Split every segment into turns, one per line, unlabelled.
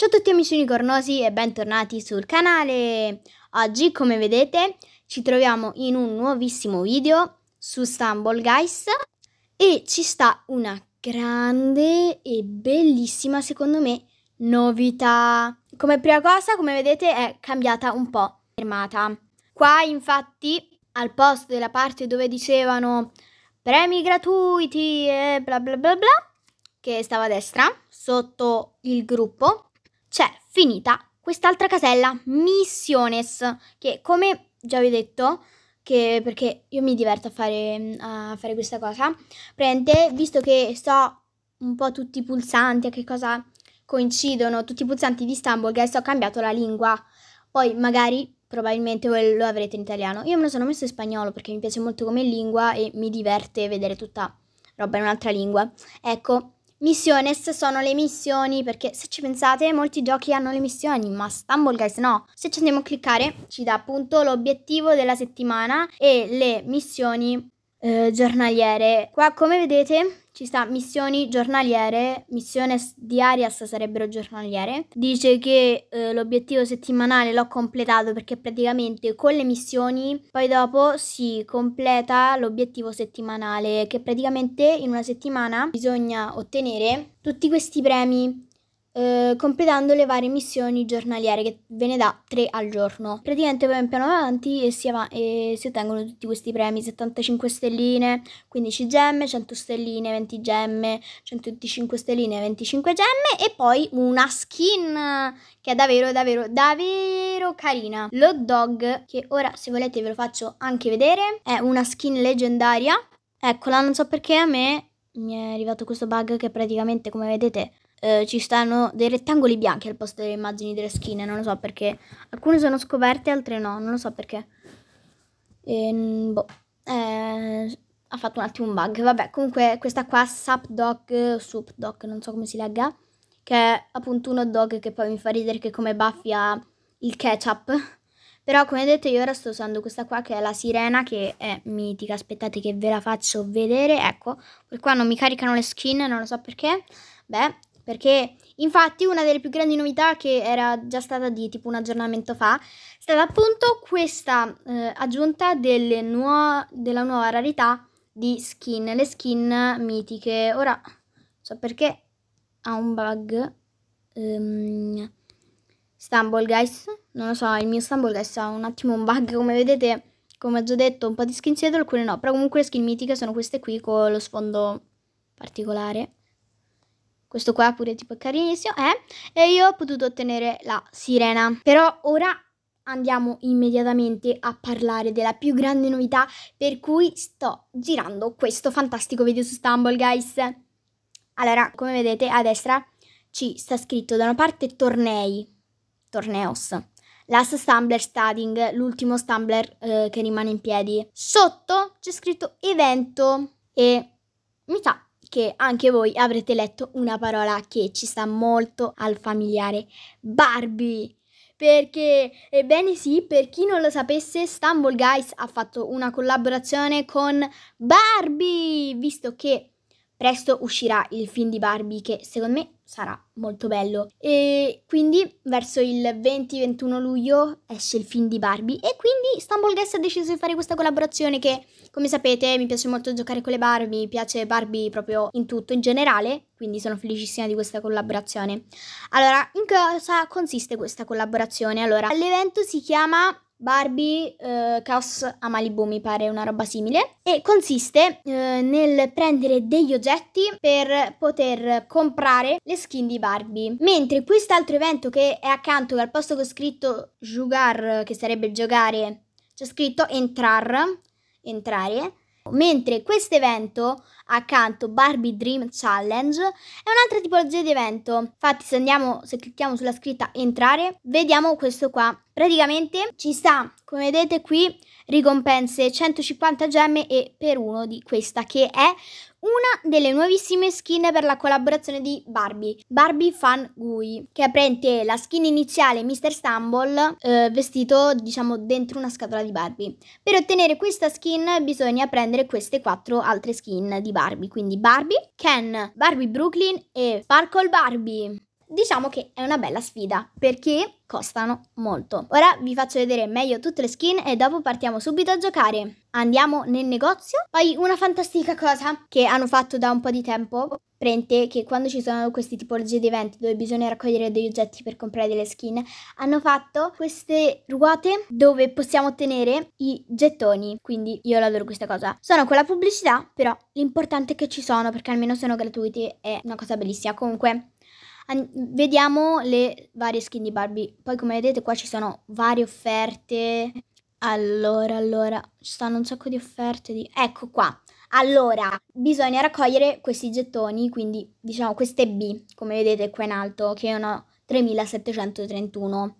Ciao a tutti amici unicornosi e bentornati sul canale! Oggi, come vedete, ci troviamo in un nuovissimo video su Stumble Guys e ci sta una grande e bellissima, secondo me, novità. Come prima cosa, come vedete, è cambiata un po' la fermata. Qua, infatti, al posto della parte dove dicevano premi gratuiti e bla bla bla bla, che stava a destra, sotto il gruppo, c'è finita quest'altra casella, Missiones, che come già vi ho detto, che, perché io mi diverto a fare, a fare questa cosa, prende, visto che so un po' tutti i pulsanti, a che cosa coincidono tutti i pulsanti di Istanbul, Stumblegast, ho cambiato la lingua. Poi magari, probabilmente voi lo avrete in italiano. Io me lo sono messo in spagnolo perché mi piace molto come lingua e mi diverte vedere tutta roba in un'altra lingua. Ecco, Missiones sono le missioni, perché se ci pensate molti giochi hanno le missioni, ma Stumble Guys no. Se ci andiamo a cliccare ci dà appunto l'obiettivo della settimana e le missioni eh, giornaliere. Qua come vedete ci sta missioni giornaliere, missione di Arias sarebbero giornaliere. Dice che eh, l'obiettivo settimanale l'ho completato perché praticamente con le missioni poi dopo si completa l'obiettivo settimanale che praticamente in una settimana bisogna ottenere tutti questi premi eh, completando le varie missioni giornaliere che ve ne dà 3 al giorno. Praticamente poi piano avanti e si, av- e si, ottengono tutti questi premi, 75 stelline, 15 gemme, 100 stelline, 20 gemme, 125 stelline, 25 gemme e poi una skin che è davvero davvero davvero carina. L'hot dog che ora se volete ve lo faccio anche vedere, è una skin leggendaria. Eccola, non so perché a me mi è arrivato questo bug che praticamente come vedete eh, ci stanno dei rettangoli bianchi al posto delle immagini delle skin, non lo so perché. Alcune sono scoperte, altre no, non lo so perché. E, ehm, boh, eh, ha fatto un attimo un bug. Vabbè, comunque questa qua, Sapdoc, Supdoc, non so come si legga, che è appunto un hot dog che poi mi fa ridere che come baffi ha il ketchup. Però come detto io ora sto usando questa qua che è la sirena che è mitica, aspettate che ve la faccio vedere, ecco, per qua non mi caricano le skin, non lo so perché, beh, perché infatti una delle più grandi novità che era già stata di tipo un aggiornamento fa è stata appunto questa eh, aggiunta nuo- della nuova rarità di skin, le skin mitiche. Ora so perché ha un bug. Um, Stumble Guys, non lo so, il mio Stumble Guys ha un attimo un bug, come vedete, come ho già detto, un po' di skin dietro, alcune no, però comunque le skin mitiche sono queste qui con lo sfondo particolare questo qua pure tipo carinissimo, eh? E io ho potuto ottenere la sirena. Però ora andiamo immediatamente a parlare della più grande novità per cui sto girando questo fantastico video su Stumble, guys. Allora, come vedete a destra ci sta scritto da una parte tornei, torneos, Last Stumbler Studying, l'ultimo Stumbler eh, che rimane in piedi. Sotto c'è scritto evento e mi sa che anche voi avrete letto una parola che ci sta molto al familiare, Barbie. Perché, ebbene sì, per chi non lo sapesse, Stumble Guys ha fatto una collaborazione con Barbie, visto che presto uscirà il film di Barbie che secondo me sarà molto bello. E quindi verso il 20-21 luglio esce il film di Barbie e quindi Stumble Guest ha deciso di fare questa collaborazione che, come sapete, mi piace molto giocare con le Barbie, mi piace Barbie proprio in tutto in generale, quindi sono felicissima di questa collaborazione. Allora, in cosa consiste questa collaborazione? Allora, l'evento si chiama Barbie eh, Caos a Malibu, mi pare una roba simile, e consiste eh, nel prendere degli oggetti per poter comprare le skin di Barbie. Mentre quest'altro evento che è accanto, al posto che ho scritto jugar, che sarebbe giocare, c'è scritto entrar, entrare, Mentre questo evento, accanto Barbie Dream Challenge, è un'altra tipologia di evento. Infatti se, andiamo, se clicchiamo sulla scritta entrare, vediamo questo qua. Praticamente ci sta, come vedete qui, ricompense 150 gemme e per uno di questa che è una delle nuovissime skin per la collaborazione di Barbie, Barbie Fan Gui, che prende la skin iniziale Mr. Stumble eh, vestito diciamo dentro una scatola di Barbie. Per ottenere questa skin bisogna prendere queste quattro altre skin di Barbie, quindi Barbie, Ken, Barbie Brooklyn e Sparkle Barbie diciamo che è una bella sfida perché costano molto. Ora vi faccio vedere meglio tutte le skin e dopo partiamo subito a giocare. Andiamo nel negozio. Poi una fantastica cosa che hanno fatto da un po' di tempo. Prente che quando ci sono queste tipologie di eventi dove bisogna raccogliere degli oggetti per comprare delle skin, hanno fatto queste ruote dove possiamo ottenere i gettoni. Quindi io adoro questa cosa. Sono con la pubblicità, però l'importante è che ci sono perché almeno sono gratuiti. È una cosa bellissima. Comunque, An- vediamo le varie skin di Barbie. Poi come vedete qua ci sono varie offerte. Allora, allora, ci stanno un sacco di offerte. Di... Ecco qua. Allora, bisogna raccogliere questi gettoni, quindi diciamo queste B, come vedete qua in alto, che sono 3731.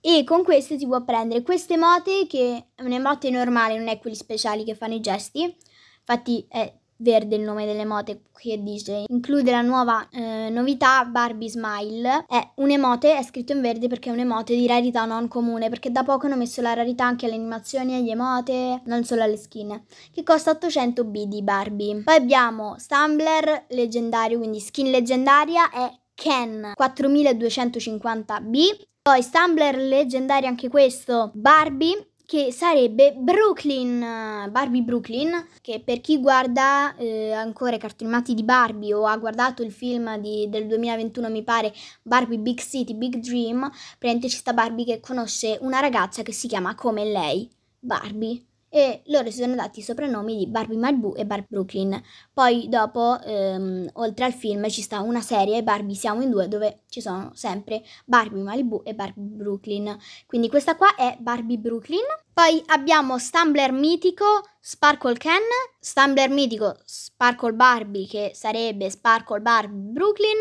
E con queste si può prendere queste emote, che è un'emote normale, non è quelli speciali che fanno i gesti. Infatti è eh, verde il nome delle emote che dice include la nuova eh, novità Barbie Smile è un emote è scritto in verde perché è un emote di rarità non comune perché da poco hanno messo la rarità anche alle animazioni agli emote non solo alle skin che costa 800 B di Barbie poi abbiamo Stumbler leggendario quindi skin leggendaria è Ken 4250B poi Stumbler leggendario anche questo Barbie che sarebbe Brooklyn, eh, Barbie Brooklyn, che per chi guarda eh, ancora i cartoni di Barbie o ha guardato il film di, del 2021, mi pare, Barbie Big City, Big Dream, praticamente ci sta Barbie che conosce una ragazza che si chiama come lei, Barbie e loro si sono dati i soprannomi di Barbie Malibu e Barbie Brooklyn. Poi dopo, ehm, oltre al film, ci sta una serie, Barbie Siamo in due, dove ci sono sempre Barbie Malibu e Barbie Brooklyn. Quindi questa qua è Barbie Brooklyn. Poi abbiamo Stumbler Mitico, Sparkle Ken, Stumbler Mitico, Sparkle Barbie, che sarebbe Sparkle Barbie Brooklyn,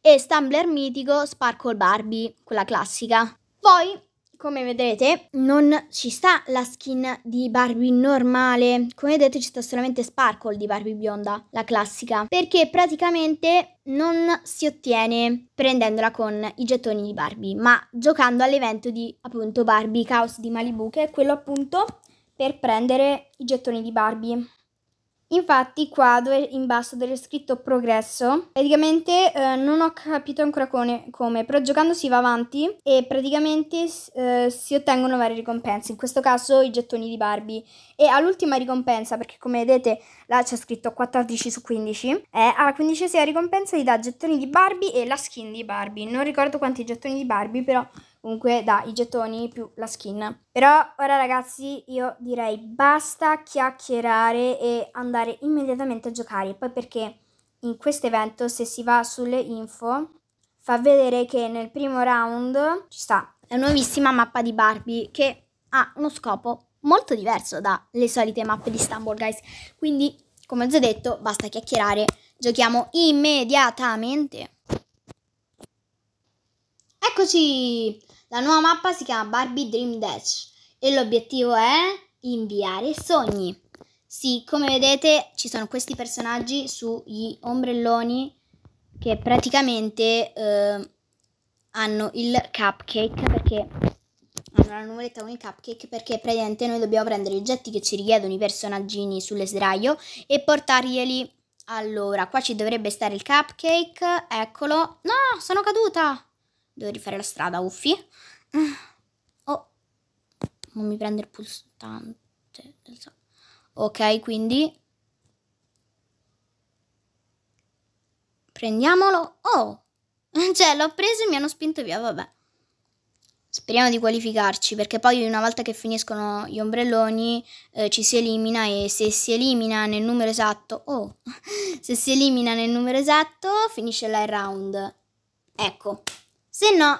e Stumbler Mitico, Sparkle Barbie, quella classica. Poi come vedrete non ci sta la skin di Barbie normale, come vedete ci sta solamente Sparkle di Barbie bionda, la classica, perché praticamente non si ottiene prendendola con i gettoni di Barbie, ma giocando all'evento di appunto Barbie Chaos di Malibu, che è quello appunto per prendere i gettoni di Barbie. Infatti qua dove in basso dove è scritto progresso, praticamente eh, non ho capito ancora come, come, però giocando si va avanti e praticamente eh, si ottengono varie ricompense, in questo caso i gettoni di Barbie. E all'ultima ricompensa, perché come vedete là c'è scritto 14 su 15, è alla quindicesima ricompensa gli dà gettoni di Barbie e la skin di Barbie. Non ricordo quanti gettoni di Barbie, però comunque dai gettoni più la skin. Però ora ragazzi io direi basta chiacchierare e andare immediatamente a giocare, poi perché in questo evento se si va sulle info fa vedere che nel primo round ci sta la nuovissima mappa di Barbie che ha uno scopo molto diverso dalle solite mappe di Istanbul Guys, quindi come ho già detto basta chiacchierare, giochiamo immediatamente. Eccoci! La nuova mappa si chiama Barbie Dream Dash e l'obiettivo è inviare sogni. Sì, come vedete ci sono questi personaggi sugli ombrelloni che praticamente eh, hanno il cupcake perché hanno la nuvoletta con il cupcake perché praticamente noi dobbiamo prendere gli oggetti che ci richiedono i personaggini sulle sdraio e portarglieli. Allora, qua ci dovrebbe stare il cupcake, eccolo. No, sono caduta! Devo rifare la strada, Uffi. Eh, oh, non mi prende il pulsante. Ok, quindi... Prendiamolo. Oh, cioè l'ho preso e mi hanno spinto via, vabbè. Speriamo di qualificarci perché poi una volta che finiscono gli ombrelloni eh, ci si elimina e se si elimina nel numero esatto, oh, se si elimina nel numero esatto finisce la round. Ecco, se no,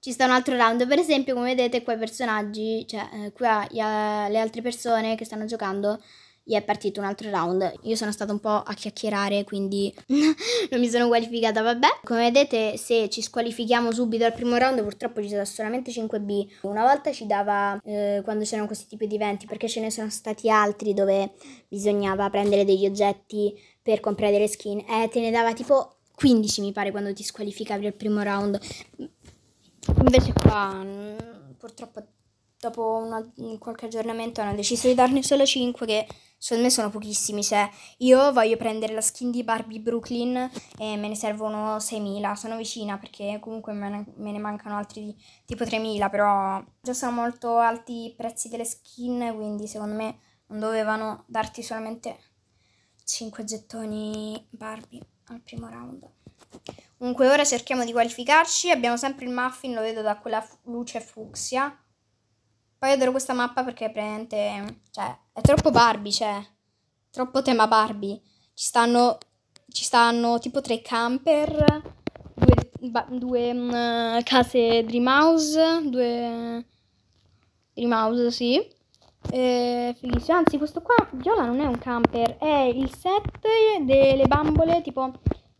ci sta un altro round. Per esempio, come vedete, qua i personaggi, cioè eh, qua ha, eh, le altre persone che stanno giocando, gli è partito un altro round. Io sono stata un po' a chiacchierare, quindi non mi sono qualificata, vabbè. Come vedete, se ci squalifichiamo subito al primo round, purtroppo ci sarà solamente 5B. Una volta ci dava eh, quando c'erano questi tipi di eventi, perché ce ne sono stati altri dove bisognava prendere degli oggetti per comprare delle skin. Eh, te ne dava tipo 15 mi pare quando ti squalificavi al primo round. Invece qua mm, purtroppo dopo una, qualche aggiornamento hanno deciso di darne solo 5 che secondo me sono pochissimi. Cioè io voglio prendere la skin di Barbie Brooklyn e me ne servono 6.000. Sono vicina perché comunque me ne, me ne mancano altri tipo 3.000 però già sono molto alti i prezzi delle skin quindi secondo me non dovevano darti solamente 5 gettoni Barbie al primo round. Comunque ora cerchiamo di qualificarci. Abbiamo sempre il muffin, lo vedo da quella luce fucsia. Poi adoro questa mappa perché è praticamente... Cioè, è troppo Barbie, cioè. Troppo tema Barbie. Ci stanno... Ci stanno tipo tre camper, due, due um, case Dream House, due... Dream House, sì eh, fighissimo. Anzi, questo qua viola non è un camper, è il set delle bambole tipo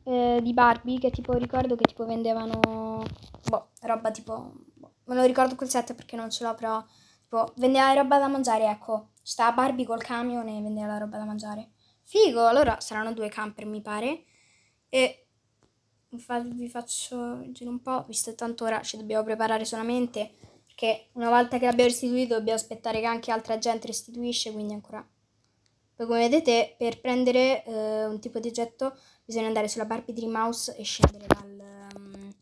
eh, di Barbie che tipo ricordo che tipo vendevano boh, roba tipo boh, me lo ricordo quel set perché non ce l'ho però tipo vendeva roba da mangiare, ecco. Sta Barbie col camion e vendeva la roba da mangiare. Figo, allora saranno due camper, mi pare. E vi faccio un un po', visto che tanto ora ci dobbiamo preparare solamente che una volta che l'abbiamo restituito dobbiamo aspettare che anche altra gente restituisce, quindi ancora... Poi come vedete per prendere eh, un tipo di oggetto bisogna andare sulla Barbie Dream House e scendere dal, um,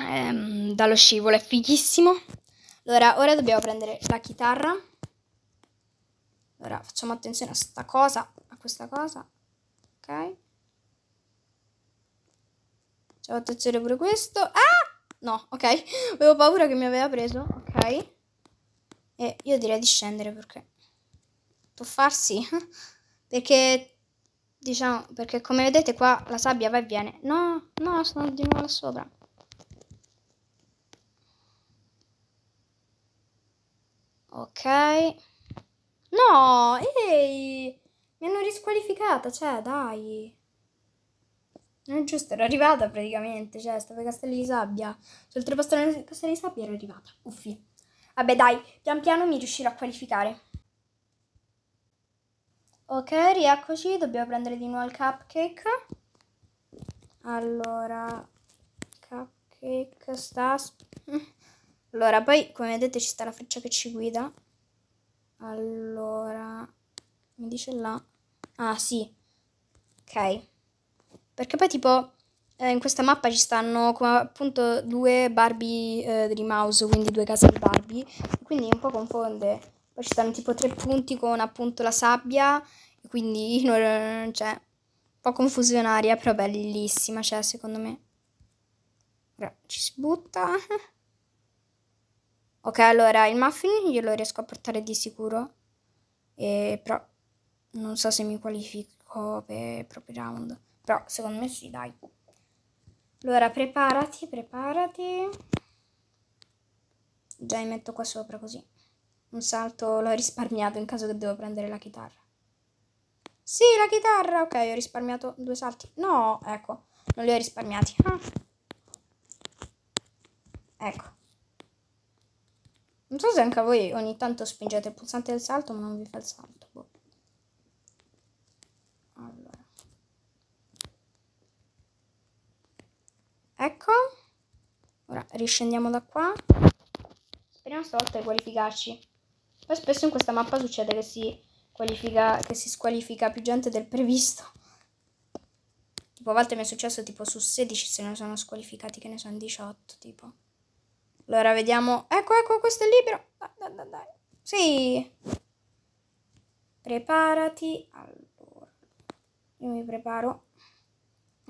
ehm, dallo scivolo, è fighissimo. Allora, ora dobbiamo prendere la chitarra. Allora, facciamo attenzione a questa cosa, a questa cosa. Ok. Facciamo attenzione pure a questo. Ah! No, ok. Avevo paura che mi aveva preso. Ok. E io direi di scendere perché... Tuffarsi? perché... Diciamo, perché come vedete qua la sabbia va e viene. No, no, sono di nuovo là sopra. Ok. No, ehi! Mi hanno risqualificata, cioè, dai. Non è giusto, era arrivata praticamente, cioè è stata Castelli di Sabbia. Sul oltrepassare Castelli di Sabbia ero arrivata, uffi. Vabbè dai, pian piano mi riuscirò a qualificare. Ok, rieccoci, dobbiamo prendere di nuovo il cupcake. Allora, cupcake sta... Allora, poi come vedete ci sta la freccia che ci guida. Allora, mi dice là. Ah, sì. Ok. Perché poi tipo eh, in questa mappa ci stanno come appunto due Barbie eh, Dreamhouse, quindi due case di Barbie, quindi un po' confonde. Poi ci stanno tipo tre punti con appunto la sabbia, quindi non, cioè, un po' confusionaria, però bellissima, cioè secondo me. Ora ci si butta. Ok, allora il muffin glielo riesco a portare di sicuro. E, però non so se mi qualifico per proprio round. Però secondo me sì, dai. Allora, preparati, preparati. Già mi metto qua sopra così. Un salto l'ho risparmiato in caso che devo prendere la chitarra. Sì, la chitarra! Ok, ho risparmiato due salti. No, ecco, non li ho risparmiati. Ah. Ecco. Non so se anche voi ogni tanto spingete il pulsante del salto, ma non vi fa il salto. Boh. Ecco. Ora riscendiamo da qua. Speriamo stavolta di qualificarci. Poi spesso in questa mappa succede che si, che si squalifica più gente del previsto. Tipo, a volte mi è successo tipo su 16 se ne sono squalificati, che ne sono 18, tipo. Allora, vediamo. Ecco, ecco, questo è libero. Dai, dai, dai, dai. Sì. Preparati. Allora. Io mi preparo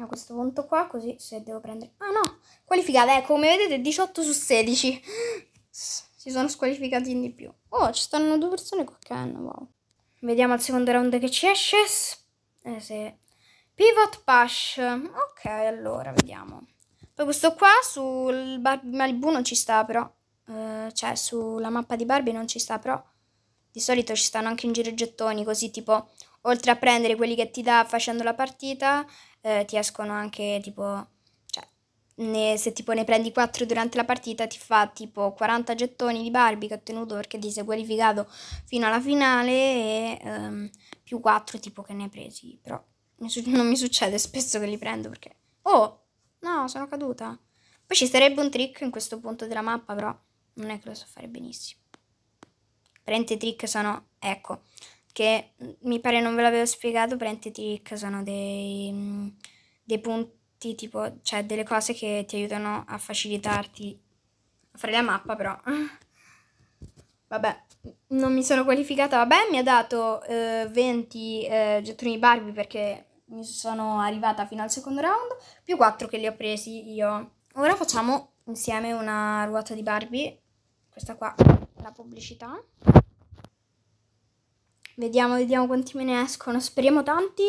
a questo punto qua, così se devo prendere... Ah no, qualificata, ecco, come vedete 18 su 16. Si sono squalificati in di più. Oh, ci stanno due persone qua che hanno, wow. Vediamo al secondo round che ci esce. Eh sì. Pivot Pash. Ok, allora, vediamo. Poi questo qua sul Bar Malibu non ci sta però. Eh, cioè, sulla mappa di Barbie non ci sta però. Di solito ci stanno anche in giro i gettoni, così tipo oltre a prendere quelli che ti dà facendo la partita, eh, ti escono anche tipo... Cioè, ne, se tipo ne prendi 4 durante la partita ti fa tipo 40 gettoni di Barbie che ho ottenuto perché ti sei qualificato fino alla finale e ehm, più 4 tipo che ne hai presi. Però non mi succede spesso che li prendo perché... Oh! No, sono caduta. Poi ci sarebbe un trick in questo punto della mappa, però non è che lo so fare benissimo. Prente trick sono... Ecco, che mm, mi pare non ve l'avevo spiegato, Brent Trick sono dei, mm, dei punti, tipo, cioè delle cose che ti aiutano a facilitarti a fare la mappa, però. Vabbè, non mi sono qualificata, vabbè, mi ha dato eh, 20 eh, gettoni Barbie perché mi sono arrivata fino al secondo round, più 4 che li ho presi io. Ora facciamo insieme una ruota di Barbie, questa qua, la pubblicità. Vediamo, vediamo quanti me ne escono. Speriamo tanti.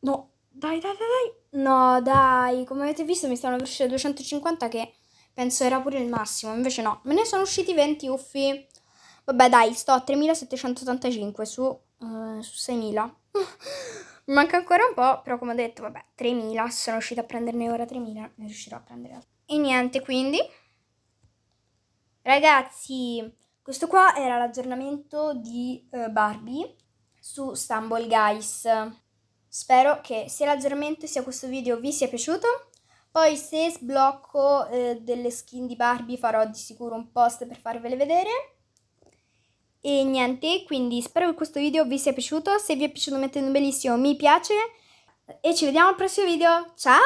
No, dai, dai, dai, dai. No, dai, come avete visto mi stanno per uscire 250 che penso era pure il massimo. Invece no, me ne sono usciti 20 uffi. Vabbè, dai, sto a 3785 su, uh, su 6000. manca ancora un po', però come ho detto, vabbè, 3000. Sono riuscita a prenderne ora 3000, ne riuscirò a prendere. E niente, quindi... Ragazzi, questo qua era l'aggiornamento di uh, Barbie su Stumble Guys. Spero che sia l'aggiornamento sia questo video vi sia piaciuto. Poi se sblocco eh, delle skin di Barbie farò di sicuro un post per farvele vedere. E niente, quindi spero che questo video vi sia piaciuto. Se vi è piaciuto mettete un bellissimo mi piace. E ci vediamo al prossimo video. Ciao!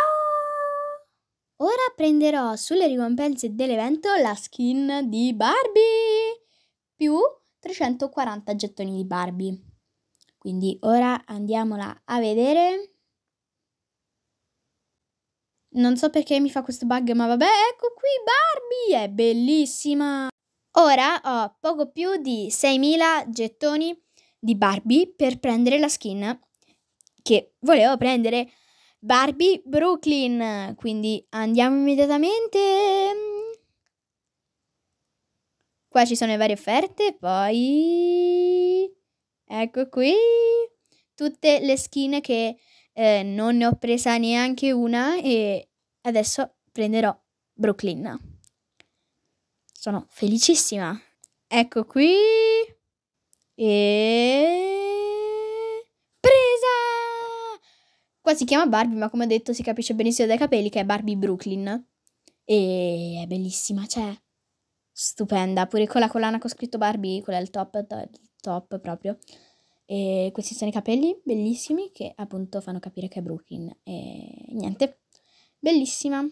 Ora prenderò sulle ricompense dell'evento la skin di Barbie! più 340 gettoni di Barbie. Quindi ora andiamola a vedere. Non so perché mi fa questo bug, ma vabbè, ecco qui Barbie, è bellissima! Ora ho poco più di 6.000 gettoni di Barbie per prendere la skin che volevo prendere. Barbie Brooklyn, quindi andiamo immediatamente... Qua ci sono le varie offerte, poi... Ecco qui tutte le skin che eh, non ne ho presa neanche una e adesso prenderò Brooklyn. Sono felicissima. Ecco qui. E... Presa! Qua si chiama Barbie, ma come ho detto si capisce benissimo dai capelli che è Barbie Brooklyn. E è bellissima, cioè stupenda, pure con la collana con scritto Barbie, quella è il top, il top proprio. E questi sono i capelli bellissimi che appunto fanno capire che è Brooklyn. E niente, bellissima.